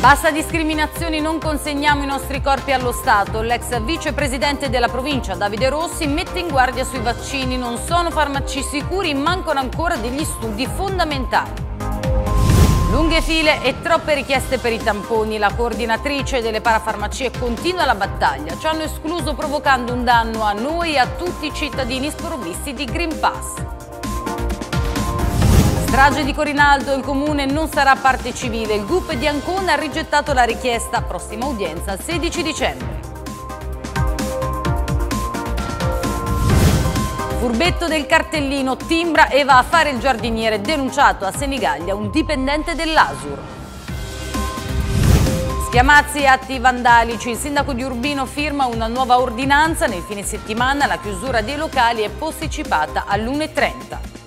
Basta discriminazioni, non consegniamo i nostri corpi allo Stato. L'ex vicepresidente della provincia, Davide Rossi, mette in guardia sui vaccini. Non sono farmaci sicuri, mancano ancora degli studi fondamentali. Lunghe file e troppe richieste per i tamponi. La coordinatrice delle parafarmacie continua la battaglia. Ci hanno escluso provocando un danno a noi e a tutti i cittadini sprovvisti di Green Pass. Strage di Corinaldo, il comune non sarà parte civile. Il GUP di Ancona ha rigettato la richiesta. Prossima udienza il 16 dicembre. Furbetto del cartellino, timbra e va a fare il giardiniere, denunciato a Senigallia un dipendente dell'Asur. Schiamazzi e atti vandalici, il sindaco di Urbino firma una nuova ordinanza, nel fine settimana la chiusura dei locali è posticipata all'1.30.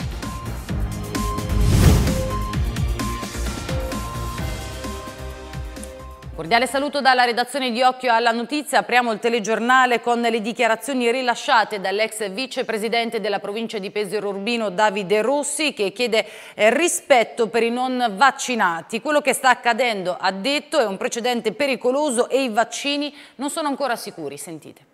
cordiale saluto dalla redazione di Occhio alla Notizia. Apriamo il telegiornale con le dichiarazioni rilasciate dall'ex vicepresidente della provincia di Pesaro Urbino Davide Rossi che chiede eh, rispetto per i non vaccinati. Quello che sta accadendo, ha detto, è un precedente pericoloso e i vaccini non sono ancora sicuri. Sentite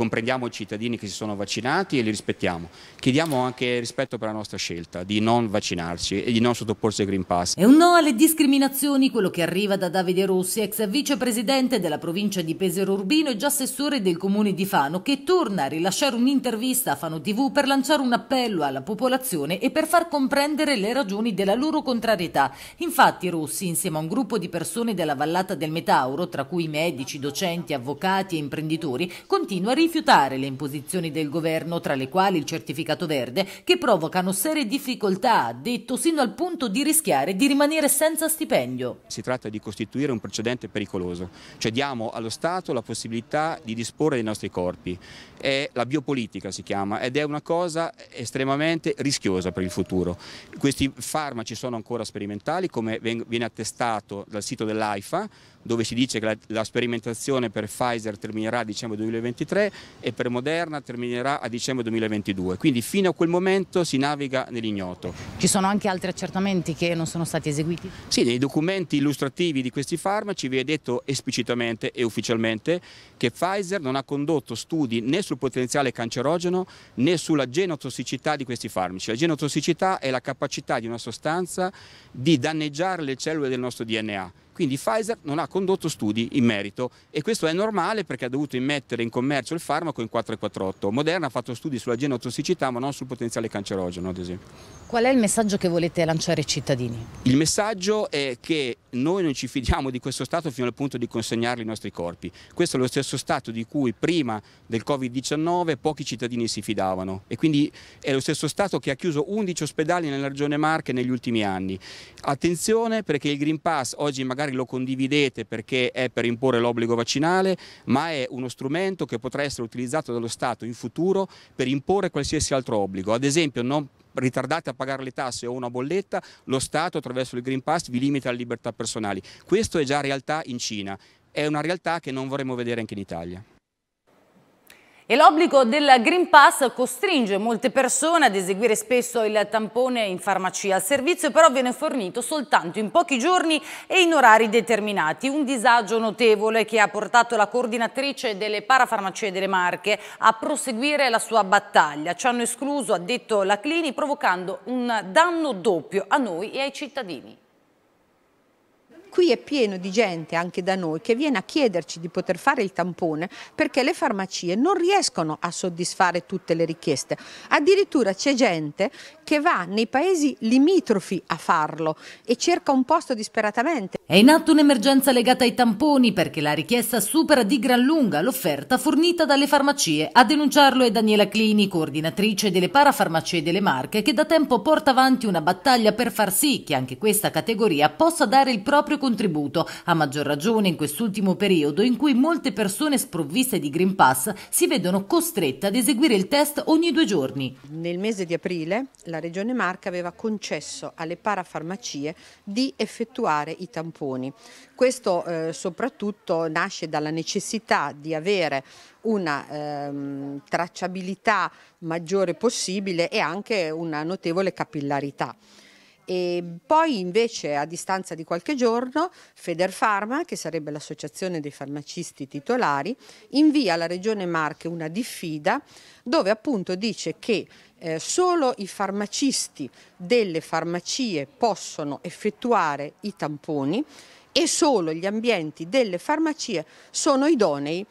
comprendiamo i cittadini che si sono vaccinati e li rispettiamo. Chiediamo anche rispetto per la nostra scelta di non vaccinarci e di non sottoporsi al Green Pass. È un no alle discriminazioni quello che arriva da Davide Rossi, ex vicepresidente della provincia di Pesero Urbino e già assessore del comune di Fano, che torna a rilasciare un'intervista a Fano TV per lanciare un appello alla popolazione e per far comprendere le ragioni della loro contrarietà. Infatti Rossi, insieme a un gruppo di persone della vallata del Metauro, tra cui medici, docenti, avvocati e imprenditori, continua a rifiutare rifiutare le imposizioni del governo, tra le quali il certificato verde, che provocano serie difficoltà, ha detto, sino al punto di rischiare di rimanere senza stipendio. Si tratta di costituire un precedente pericoloso, cioè diamo allo Stato la possibilità di disporre dei nostri corpi. È la biopolitica si chiama ed è una cosa estremamente rischiosa per il futuro. Questi farmaci sono ancora sperimentali, come viene attestato dal sito dell'AIFA, dove si dice che la, la sperimentazione per Pfizer terminerà a dicembre 2023, e per Moderna terminerà a dicembre 2022. Quindi fino a quel momento si naviga nell'ignoto. Ci sono anche altri accertamenti che non sono stati eseguiti? Sì, nei documenti illustrativi di questi farmaci vi è detto esplicitamente e ufficialmente che Pfizer non ha condotto studi né sul potenziale cancerogeno né sulla genotossicità di questi farmaci. La genotossicità è la capacità di una sostanza di danneggiare le cellule del nostro DNA quindi Pfizer non ha condotto studi in merito e questo è normale perché ha dovuto immettere in commercio il farmaco in 448. Moderna ha fatto studi sulla genotossicità ma non sul potenziale cancerogeno ad esempio. Qual è il messaggio che volete lanciare ai cittadini? Il messaggio è che noi non ci fidiamo di questo Stato fino al punto di consegnarli i nostri corpi. Questo è lo stesso Stato di cui prima del Covid-19 pochi cittadini si fidavano e quindi è lo stesso Stato che ha chiuso 11 ospedali nella regione Marche negli ultimi anni. Attenzione perché il Green Pass oggi magari magari lo condividete perché è per imporre l'obbligo vaccinale, ma è uno strumento che potrà essere utilizzato dallo Stato in futuro per imporre qualsiasi altro obbligo. Ad esempio non ritardate a pagare le tasse o una bolletta, lo Stato attraverso il Green Pass vi limita le libertà personali. Questo è già realtà in Cina, è una realtà che non vorremmo vedere anche in Italia. E l'obbligo del Green Pass costringe molte persone ad eseguire spesso il tampone in farmacia. Il servizio però viene fornito soltanto in pochi giorni e in orari determinati. Un disagio notevole che ha portato la coordinatrice delle parafarmacie delle Marche a proseguire la sua battaglia. Ci hanno escluso, ha detto la Clini, provocando un danno doppio a noi e ai cittadini. Qui è pieno di gente anche da noi che viene a chiederci di poter fare il tampone perché le farmacie non riescono a soddisfare tutte le richieste. Addirittura c'è gente che va nei paesi limitrofi a farlo e cerca un posto disperatamente. È in atto un'emergenza legata ai tamponi perché la richiesta supera di gran lunga l'offerta fornita dalle farmacie. A denunciarlo è Daniela Clini, coordinatrice delle parafarmacie delle Marche, che da tempo porta avanti una battaglia per far sì che anche questa categoria possa dare il proprio contributo, a maggior ragione in quest'ultimo periodo in cui molte persone sprovviste di Green Pass si vedono costrette ad eseguire il test ogni due giorni. Nel mese di aprile la Regione Marca aveva concesso alle parafarmacie di effettuare i tamponi. Questo eh, soprattutto nasce dalla necessità di avere una ehm, tracciabilità maggiore possibile e anche una notevole capillarità. E ehm, poi invece a distanza di qualche giorno Federfarma, che sarebbe l'associazione dei farmacisti titolari, invia alla Regione Marche una diffida dove appunto dice che eh, solo i farmacisti delle farmacie possono effettuare i tamponi e solo gli ambienti delle farmacie sono idonei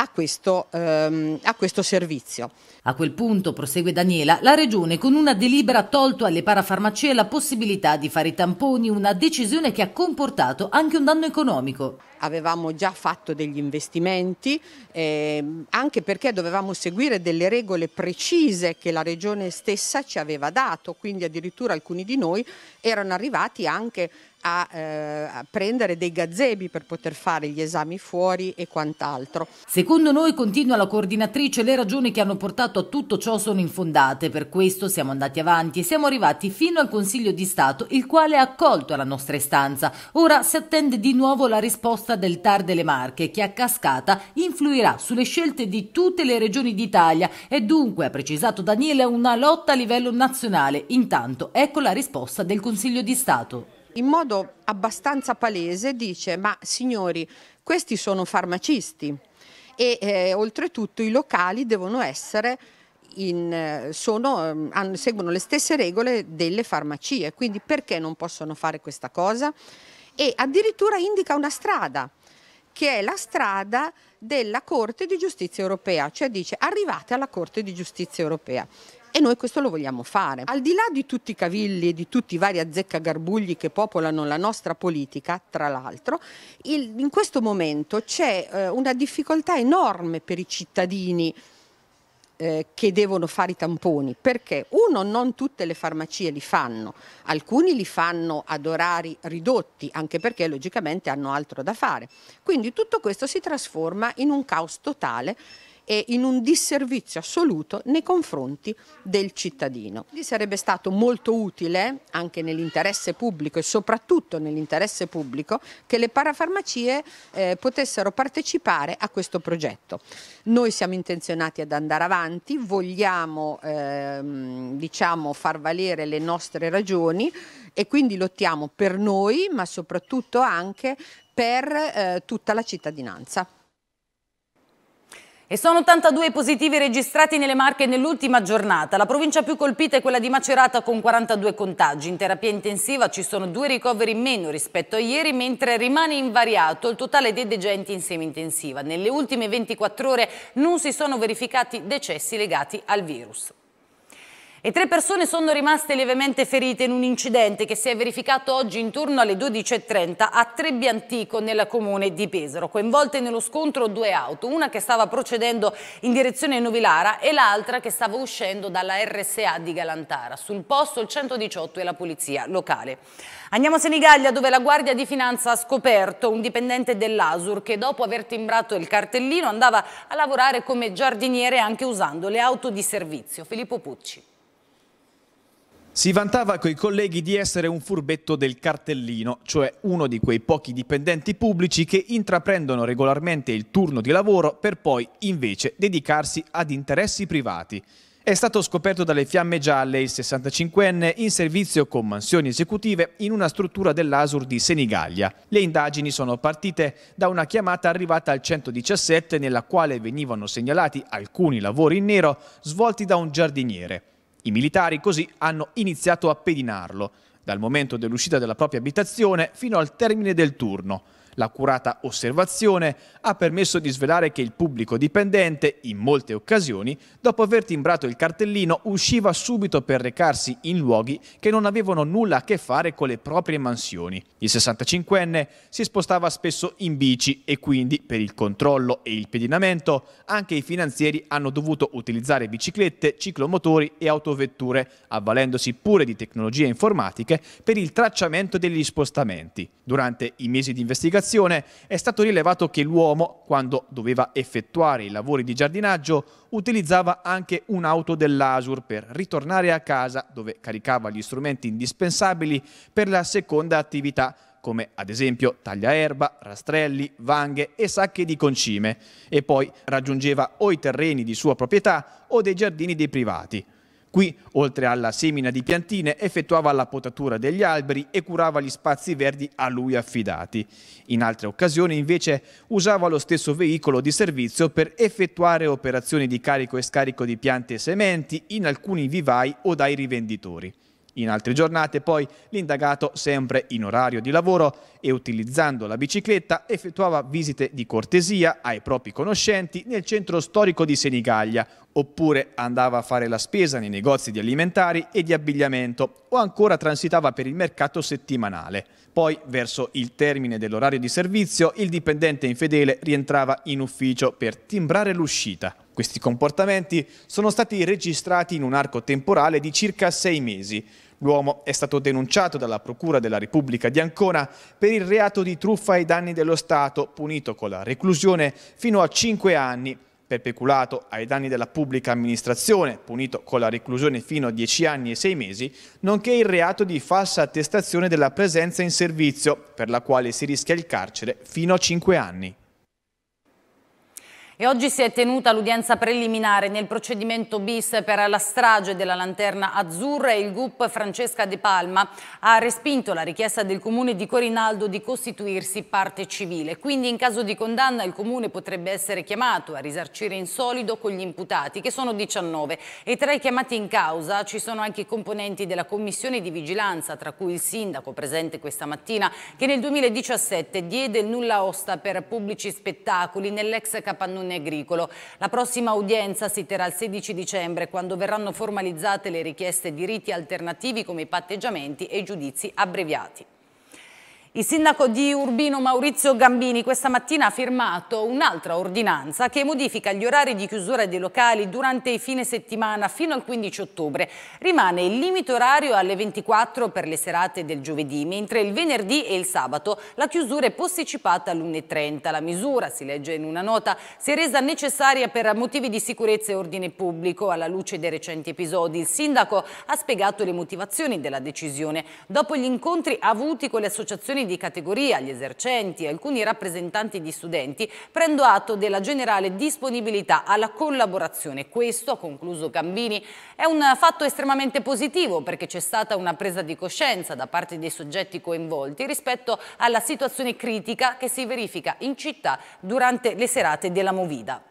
a questo, ehm, a questo servizio. A quel punto, prosegue Daniela, la Regione con una delibera ha tolto alle parafarmacie la possibilità di fare i tamponi, una decisione che ha comportato anche un danno economico. Avevamo già fatto degli investimenti, ehm, anche perché dovevamo seguire delle regole precise che la Regione stessa ci aveva dato, quindi addirittura alcuni di noi erano arrivati anche a, eh, a prendere dei gazzebi per poter fare gli esami fuori e quant'altro. Secondo noi, continua la coordinatrice, le ragioni che hanno portato a tutto ciò sono infondate, per questo siamo andati avanti e siamo arrivati fino al Consiglio di Stato, il quale ha accolto la nostra istanza. Ora si attende di nuovo la risposta del TAR delle Marche, che a cascata influirà sulle scelte di tutte le regioni d'Italia e dunque, ha precisato Daniele, una lotta a livello nazionale. Intanto, ecco la risposta del Consiglio di Stato in modo abbastanza palese dice ma signori questi sono farmacisti e eh, oltretutto i locali devono essere in, eh, sono, ehm, seguono le stesse regole delle farmacie, quindi perché non possono fare questa cosa? E addirittura indica una strada, che è la strada della Corte di Giustizia Europea, cioè dice arrivate alla Corte di Giustizia Europea e noi questo lo vogliamo fare. Al di là di tutti i cavilli e di tutti i vari azzeccagarbugli che popolano la nostra politica, tra l'altro, in questo momento c'è eh, una difficoltà enorme per i cittadini eh, che devono fare i tamponi perché uno non tutte le farmacie li fanno alcuni li fanno ad orari ridotti anche perché logicamente hanno altro da fare quindi tutto questo si trasforma in un caos totale e in un disservizio assoluto nei confronti del cittadino. Quindi sarebbe stato molto utile, anche nell'interesse pubblico e soprattutto nell'interesse pubblico, che le parafarmacie eh, potessero partecipare a questo progetto. Noi siamo intenzionati ad andare avanti, vogliamo ehm, diciamo, far valere le nostre ragioni e quindi lottiamo per noi, ma soprattutto anche per eh, tutta la cittadinanza. E sono 82 i positivi registrati nelle Marche nell'ultima giornata. La provincia più colpita è quella di Macerata con 42 contagi. In terapia intensiva ci sono due ricoveri in meno rispetto a ieri, mentre rimane invariato il totale dei degenti in semi-intensiva. Nelle ultime 24 ore non si sono verificati decessi legati al virus. E tre persone sono rimaste lievemente ferite in un incidente che si è verificato oggi intorno alle 12.30 a Trebbiantico Antico nel comune di Pesaro. Coinvolte nello scontro due auto, una che stava procedendo in direzione Novilara e l'altra che stava uscendo dalla RSA di Galantara. Sul posto il 118 e la polizia locale. Andiamo a Senigallia dove la Guardia di Finanza ha scoperto un dipendente dell'Asur che dopo aver timbrato il cartellino andava a lavorare come giardiniere anche usando le auto di servizio. Filippo Pucci. Si vantava coi colleghi di essere un furbetto del cartellino, cioè uno di quei pochi dipendenti pubblici che intraprendono regolarmente il turno di lavoro per poi invece dedicarsi ad interessi privati. È stato scoperto dalle fiamme gialle il 65enne in servizio con mansioni esecutive in una struttura dell'Asur di Senigallia. Le indagini sono partite da una chiamata arrivata al 117 nella quale venivano segnalati alcuni lavori in nero svolti da un giardiniere. I militari così hanno iniziato a pedinarlo, dal momento dell'uscita dalla propria abitazione fino al termine del turno, L'accurata osservazione ha permesso di svelare che il pubblico dipendente, in molte occasioni, dopo aver timbrato il cartellino, usciva subito per recarsi in luoghi che non avevano nulla a che fare con le proprie mansioni. Il 65enne si spostava spesso in bici e quindi, per il controllo e il pedinamento, anche i finanzieri hanno dovuto utilizzare biciclette, ciclomotori e autovetture, avvalendosi pure di tecnologie informatiche per il tracciamento degli spostamenti. Durante i mesi di investigazione, comunicazione è stato rilevato che l'uomo, quando doveva effettuare i lavori di giardinaggio, utilizzava anche un'auto dell'Asur per ritornare a casa dove caricava gli strumenti indispensabili per la seconda attività come ad esempio tagliaerba, rastrelli, vanghe e sacche di concime, e poi raggiungeva o i terreni di sua proprietà o dei giardini dei privati. Qui, oltre alla semina di piantine, effettuava la potatura degli alberi e curava gli spazi verdi a lui affidati. In altre occasioni, invece, usava lo stesso veicolo di servizio per effettuare operazioni di carico e scarico di piante e sementi in alcuni vivai o dai rivenditori. In altre giornate poi l'indagato, sempre in orario di lavoro e utilizzando la bicicletta, effettuava visite di cortesia ai propri conoscenti nel centro storico di Senigallia, oppure andava a fare la spesa nei negozi di alimentari e di abbigliamento, o ancora transitava per il mercato settimanale. Poi, verso il termine dell'orario di servizio, il dipendente infedele rientrava in ufficio per timbrare l'uscita. Questi comportamenti sono stati registrati in un arco temporale di circa sei mesi. L'uomo è stato denunciato dalla Procura della Repubblica di Ancona per il reato di truffa ai danni dello Stato, punito con la reclusione fino a 5 anni Per peculato ai danni della pubblica amministrazione, punito con la reclusione fino a 10 anni e 6 mesi, nonché il reato di falsa attestazione della presenza in servizio, per la quale si rischia il carcere fino a 5 anni. E oggi si è tenuta l'udienza preliminare nel procedimento bis per la strage della lanterna azzurra e il GUP Francesca De Palma ha respinto la richiesta del comune di Corinaldo di costituirsi parte civile. Quindi in caso di condanna il comune potrebbe essere chiamato a risarcire in solido con gli imputati che sono 19 e tra i chiamati in causa ci sono anche i componenti della commissione di vigilanza tra cui il sindaco presente questa mattina che nel 2017 diede il nulla osta per pubblici spettacoli nell'ex capannone Negricolo. La prossima udienza si terrà il 16 dicembre quando verranno formalizzate le richieste di riti alternativi come i patteggiamenti e i giudizi abbreviati. Il sindaco di Urbino Maurizio Gambini questa mattina ha firmato un'altra ordinanza che modifica gli orari di chiusura dei locali durante i fine settimana fino al 15 ottobre. Rimane il limite orario alle 24 per le serate del giovedì, mentre il venerdì e il sabato la chiusura è posticipata all'1.30. La misura, si legge in una nota, si è resa necessaria per motivi di sicurezza e ordine pubblico alla luce dei recenti episodi. Il sindaco ha spiegato le motivazioni della decisione. Dopo gli incontri avuti con le associazioni di categoria, gli esercenti e alcuni rappresentanti di studenti, prendo atto della generale disponibilità alla collaborazione. Questo, ha concluso Gambini, è un fatto estremamente positivo perché c'è stata una presa di coscienza da parte dei soggetti coinvolti rispetto alla situazione critica che si verifica in città durante le serate della Movida.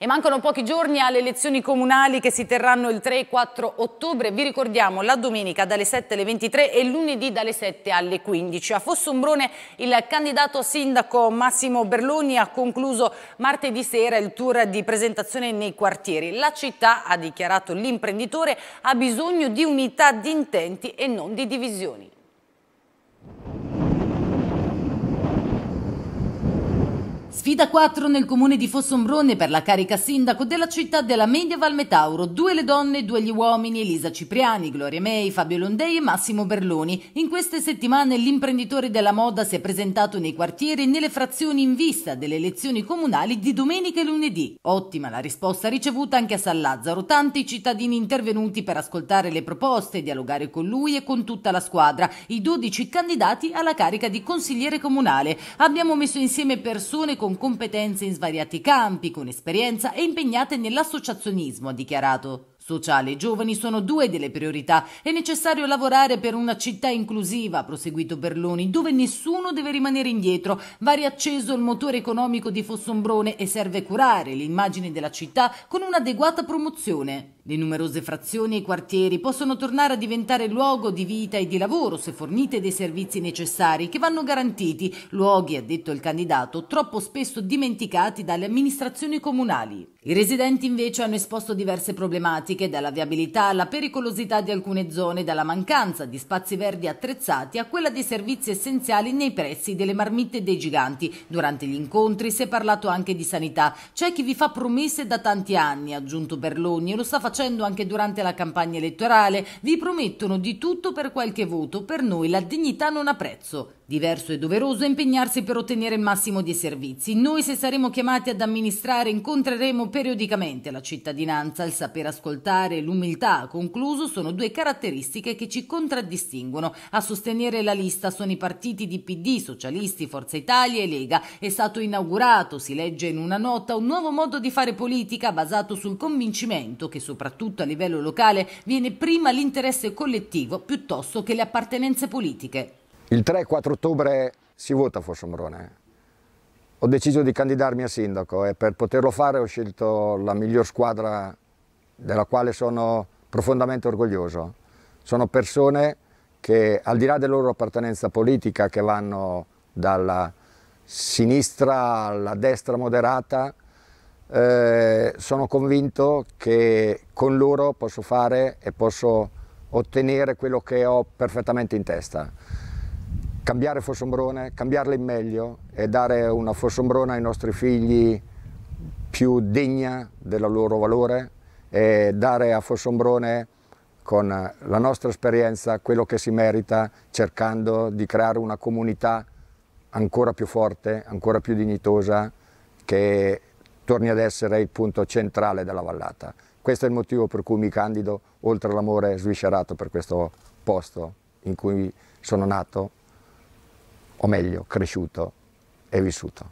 E mancano pochi giorni alle elezioni comunali che si terranno il 3 e 4 ottobre. Vi ricordiamo la domenica dalle 7 alle 23 e lunedì dalle 7 alle 15. A Fossombrone il candidato sindaco Massimo Berloni ha concluso martedì sera il tour di presentazione nei quartieri. La città, ha dichiarato l'imprenditore, ha bisogno di unità di intenti e non di divisioni. Sfida 4 nel comune di Fossombrone per la carica sindaco della città della media Metauro. Due le donne, due gli uomini, Elisa Cipriani, Gloria Mei, Fabio Londei e Massimo Berloni. In queste settimane l'imprenditore della moda si è presentato nei quartieri e nelle frazioni in vista delle elezioni comunali di domenica e lunedì. Ottima la risposta ricevuta anche a San Lazzaro, tanti cittadini intervenuti per ascoltare le proposte, dialogare con lui e con tutta la squadra, i 12 candidati alla carica di consigliere comunale. Abbiamo messo insieme persone con competenze in svariati campi, con esperienza e impegnate nell'associazionismo, ha dichiarato. Sociale e giovani sono due delle priorità. È necessario lavorare per una città inclusiva, ha proseguito Berloni, dove nessuno deve rimanere indietro. Va riacceso il motore economico di Fossombrone e serve curare l'immagine della città con un'adeguata promozione. Le numerose frazioni e quartieri possono tornare a diventare luogo di vita e di lavoro se fornite dei servizi necessari che vanno garantiti, luoghi, ha detto il candidato, troppo spesso dimenticati dalle amministrazioni comunali. I residenti invece hanno esposto diverse problematiche, dalla viabilità alla pericolosità di alcune zone, dalla mancanza di spazi verdi attrezzati a quella dei servizi essenziali nei pressi delle marmitte dei giganti. Durante gli incontri si è parlato anche di sanità. C'è chi vi fa promesse da tanti anni, ha aggiunto Berloni, e lo sta facendo facendo anche durante la campagna elettorale, vi promettono di tutto per qualche voto, per noi la dignità non ha prezzo. Diverso e doveroso impegnarsi per ottenere il massimo dei servizi. Noi, se saremo chiamati ad amministrare, incontreremo periodicamente la cittadinanza. Il saper ascoltare e l'umiltà, concluso, sono due caratteristiche che ci contraddistinguono. A sostenere la lista sono i partiti di PD, Socialisti, Forza Italia e Lega. È stato inaugurato, si legge in una nota, un nuovo modo di fare politica basato sul convincimento che, soprattutto a livello locale, viene prima l'interesse collettivo piuttosto che le appartenenze politiche. Il 3 4 ottobre si vota Fossombrone. Ho deciso di candidarmi a sindaco e per poterlo fare ho scelto la miglior squadra della quale sono profondamente orgoglioso. Sono persone che al di là della loro appartenenza politica che vanno dalla sinistra alla destra moderata, eh, sono convinto che con loro posso fare e posso ottenere quello che ho perfettamente in testa cambiare Fossombrone, cambiarla in meglio e dare una Fossombrone ai nostri figli più degna del loro valore e dare a Fossombrone con la nostra esperienza quello che si merita cercando di creare una comunità ancora più forte, ancora più dignitosa che torni ad essere il punto centrale della vallata. Questo è il motivo per cui mi candido oltre all'amore sviscerato per questo posto in cui sono nato o meglio cresciuto e vissuto.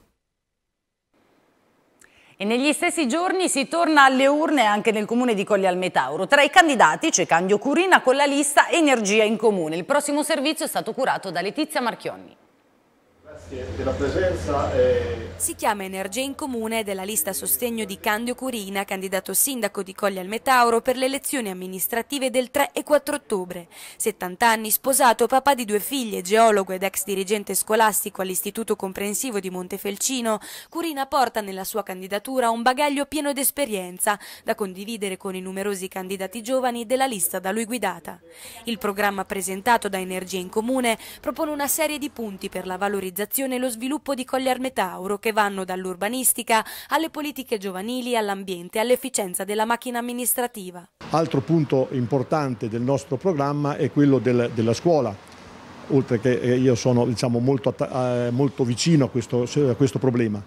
E negli stessi giorni si torna alle urne anche nel comune di Colli al Metauro. Tra i candidati c'è Candio Curina con la lista Energia in Comune. Il prossimo servizio è stato curato da Letizia Marchionni. Grazie della presenza. E... Si chiama Energia in Comune della lista a sostegno di Candio Curina, candidato sindaco di Cogli al Metauro per le elezioni amministrative del 3 e 4 ottobre. 70 anni, sposato, papà di due figlie, geologo ed ex dirigente scolastico all'Istituto Comprensivo di Montefelcino, Curina porta nella sua candidatura un bagaglio pieno d'esperienza da condividere con i numerosi candidati giovani della lista da lui guidata. Il programma presentato da Energia in Comune propone una serie di punti per la valorizzazione realizzazione e lo sviluppo di Collier Metauro che vanno dall'urbanistica alle politiche giovanili, all'ambiente, all'efficienza della macchina amministrativa. Altro punto importante del nostro programma è quello del, della scuola oltre che eh, io sono diciamo, molto, eh, molto, vicino a questo, a questo problema.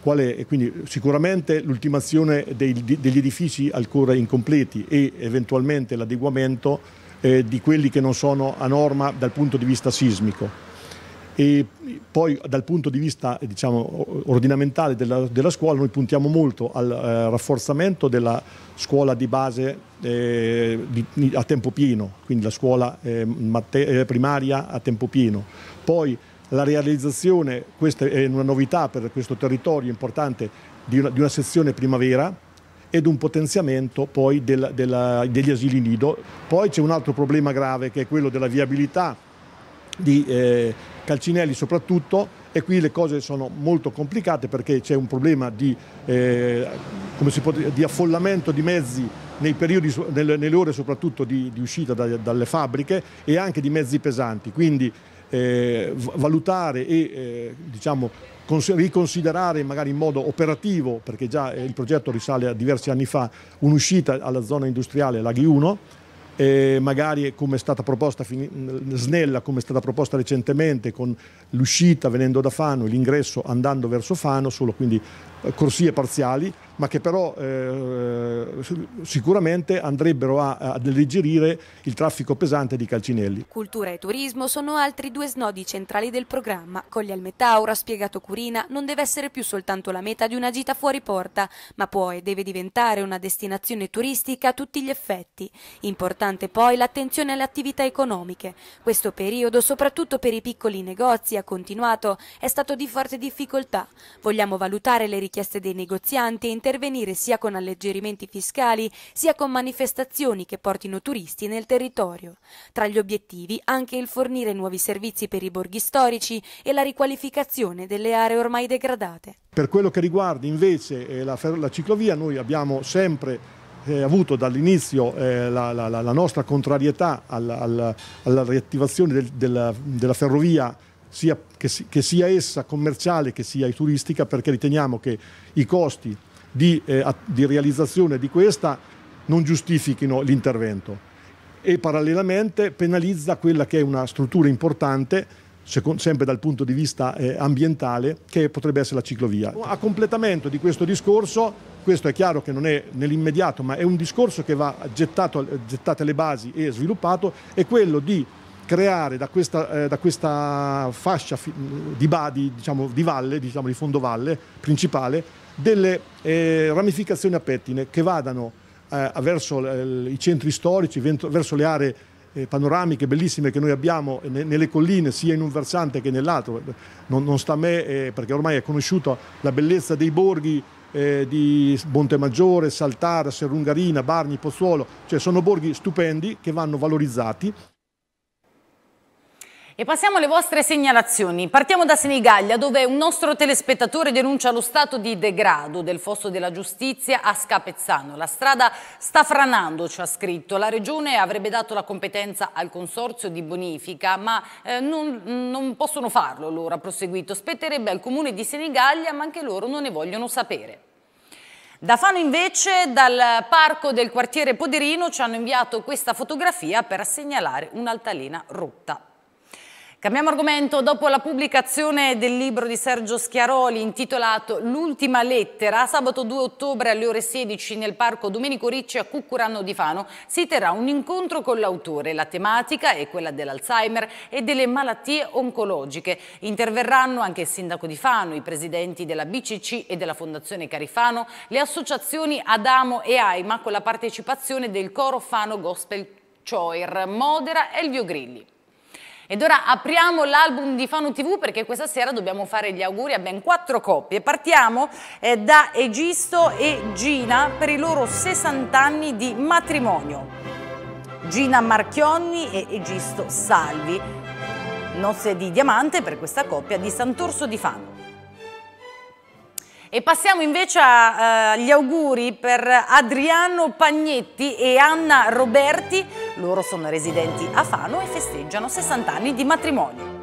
Quindi, sicuramente l'ultimazione degli edifici ancora incompleti e eventualmente l'adeguamento eh, di quelli che non sono a norma dal punto di vista sismico. E poi dal punto di vista diciamo, ordinamentale della, della, scuola noi puntiamo molto al eh, rafforzamento della scuola di base eh, di, a tempo pieno, quindi la scuola eh, mater- eh, primaria a tempo pieno. Poi la realizzazione, questa è una novità per questo territorio importante, di una, di una sezione primavera ed un potenziamento poi del, della, degli asili nido. Poi c'è un altro problema grave che è quello della viabilità di, eh, Calcinelli soprattutto, e qui le cose sono molto complicate perché c'è un problema di, eh, può, di affollamento di mezzi periodi, nelle, nelle, ore soprattutto di, di uscita da, dalle fabbriche e anche di mezzi pesanti. Quindi eh, valutare e eh, diciamo, riconsiderare magari in modo operativo, perché già eh, il progetto risale a diversi anni fa, un'uscita alla zona industriale Laghi 1 eh, magari come è stata proposta snella come è stata proposta recentemente con l'uscita venendo da Fano e l'ingresso andando verso Fano, solo quindi eh, corsie parziali, ma che però eh, sicuramente andrebbero a, ad alleggerire il traffico pesante di Calcinelli. Cultura e turismo sono altri due snodi centrali del programma. Colli al Metauro, ha spiegato Curina, non deve essere più soltanto la meta di una gita fuori porta, ma può e deve diventare una destinazione turistica a tutti gli effetti. Importante poi l'attenzione alle attività economiche. Questo periodo, soprattutto per i piccoli negozi, ha continuato, è stato di forte difficoltà. Vogliamo valutare le richieste dei negozianti e intervenire intervenire sia con alleggerimenti fiscali sia con manifestazioni che portino turisti nel territorio. Tra gli obiettivi anche il fornire nuovi servizi per i borghi storici e la riqualificazione delle aree ormai degradate. Per quello che riguarda invece eh, la, la ciclovia noi abbiamo sempre eh, avuto dall'inizio eh, la, la, la, nostra contrarietà alla, alla, alla riattivazione del, della, della, ferrovia sia, che, che sia essa commerciale che sia turistica perché riteniamo che i costi di, eh, di realizzazione di questa non giustifichino l'intervento e parallelamente penalizza quella che è una struttura importante sempre dal punto di vista eh, ambientale, che potrebbe essere la ciclovia. A completamento di questo discorso, questo è chiaro che non è nell'immediato, ma è un discorso che va gettato, gettate le basi e sviluppato, è quello di creare da questa, eh, da questa fascia fi- di, badi, diciamo, di valle, diciamo, di fondovalle principale, delle eh, ramificazioni a pettine che vadano eh, verso l- eh, i centri storici, vento- verso le aree eh, panoramiche bellissime che noi abbiamo nelle colline, sia in un versante che nell'altro. Non, non sta a me, eh, perché ormai è conosciuta la bellezza dei borghi eh, di Montemaggiore, Saltara, Serrungarina, Barni, Pozzuolo, cioè sono borghi stupendi che vanno valorizzati. E passiamo alle vostre segnalazioni. Partiamo da Senigallia, dove un nostro telespettatore denuncia lo stato di degrado del fosso della giustizia a Scapezzano. La strada sta franando, ci ha scritto. La regione avrebbe dato la competenza al consorzio di bonifica, ma eh, non, non possono farlo loro, ha proseguito. Spetterebbe al comune di Senigallia, ma anche loro non ne vogliono sapere. Da Fano invece, dal parco del quartiere Poderino, ci hanno inviato questa fotografia per segnalare un'altalena rotta. Cambiamo argomento. Dopo la pubblicazione del libro di Sergio Schiaroli intitolato L'ultima lettera, sabato 2 ottobre alle ore 16 nel parco Domenico Ricci a Cucurano di Fano si terrà un incontro con l'autore. La tematica è quella dell'Alzheimer e delle malattie oncologiche. Interverranno anche il sindaco di Fano, i presidenti della BCC e della Fondazione Carifano, le associazioni Adamo e Aima con la partecipazione del coro Fano Gospel Choir. Modera Elvio Grilli. Ed ora apriamo l'album di Fanu TV perché questa sera dobbiamo fare gli auguri a ben quattro coppie. Partiamo eh, da Egisto e Gina per i loro 60 anni di matrimonio. Gina Marchionni e Egisto Salvi. Nozze di diamante per questa coppia di Sant'Orso di Fano. E passiamo invece agli eh, auguri per Adriano Pagnetti e Anna Roberti. Loro sono residenti a Fano e festeggiano 60 anni di matrimonio.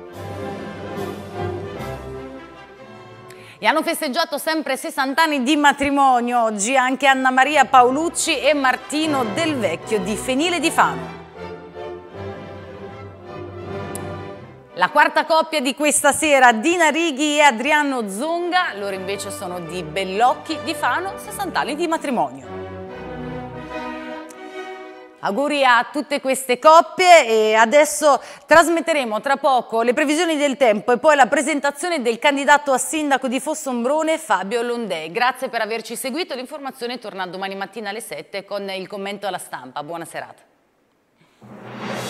E hanno festeggiato sempre 60 anni di matrimonio oggi anche Anna Maria Paolucci e Martino Del Vecchio di Fenile di Fano. La quarta coppia di questa sera, Dina Righi e Adriano Zonga, loro invece sono di Bellocchi, di Fano, 60 anni di matrimonio. Auguri a tutte queste coppie e adesso trasmetteremo tra poco le previsioni del tempo e poi la presentazione del candidato a sindaco di Fossombrone Fabio Londè. Grazie per averci seguito, l'informazione torna domani mattina alle 7 con il commento alla stampa. Buona serata.